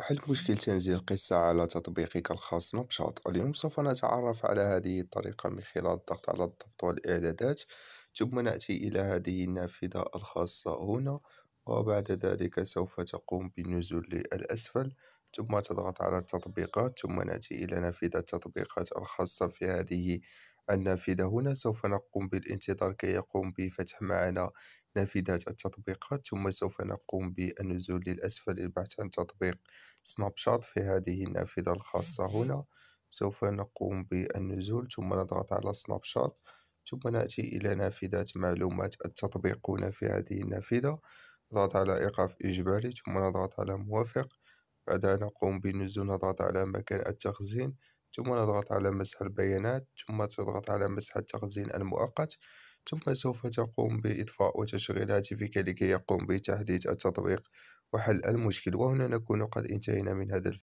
حل مشكل تنزيل قصة على تطبيقك الخاص نبشاط اليوم سوف نتعرف على هذه الطريقة من خلال الضغط على الضبط والإعدادات ثم نأتي إلى هذه النافذة الخاصة هنا وبعد ذلك سوف تقوم بالنزول للأسفل ثم تضغط على التطبيقات ثم نأتي إلى نافذة التطبيقات الخاصة في هذه النافذة هنا سوف نقوم بالانتظار كي يقوم بفتح معنا نافذات التطبيقات ثم سوف نقوم بالنزول للأسفل للبحث عن تطبيق سناب شات في هذه النافذة الخاصة هنا سوف نقوم بالنزول ثم نضغط على سناب شات ثم نأتي إلى نافذة معلومات التطبيق هنا في هذه النافذة نضغط على إيقاف إجباري ثم نضغط على موافق بعدها نقوم بالنزول نضغط على مكان التخزين ثم نضغط على مسح البيانات ثم تضغط على مسح التخزين المؤقت ثم سوف تقوم بإطفاء وتشغيل هاتفك لكي يقوم بتحديث التطبيق وحل المشكل وهنا نكون قد انتهينا من هذا الفيديو